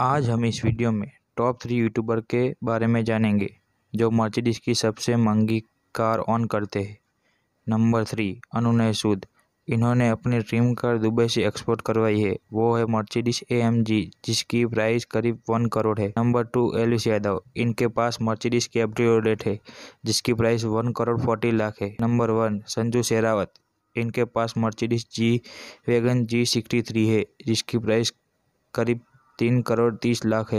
आज हम इस वीडियो में टॉप थ्री यूट्यूबर के बारे में जानेंगे जो मर्चिडिस की सबसे महंगी कार ऑन करते हैं नंबर थ्री अनुनय सूद इन्होंने अपनी ड्रीम कार दुबई से एक्सपोर्ट करवाई है वो है मर्चिडिस एएमजी जिसकी प्राइस करीब वन करोड़ है नंबर टू एलिस यादव इनके पास की अपडेट है जिसकी price one crore forty lakh है नंबर वन संजू शेरावत इनके पास Mercedes G wagon G sixty three है जिसकी प्राइस करीब तीन करोड़ तीस लाख है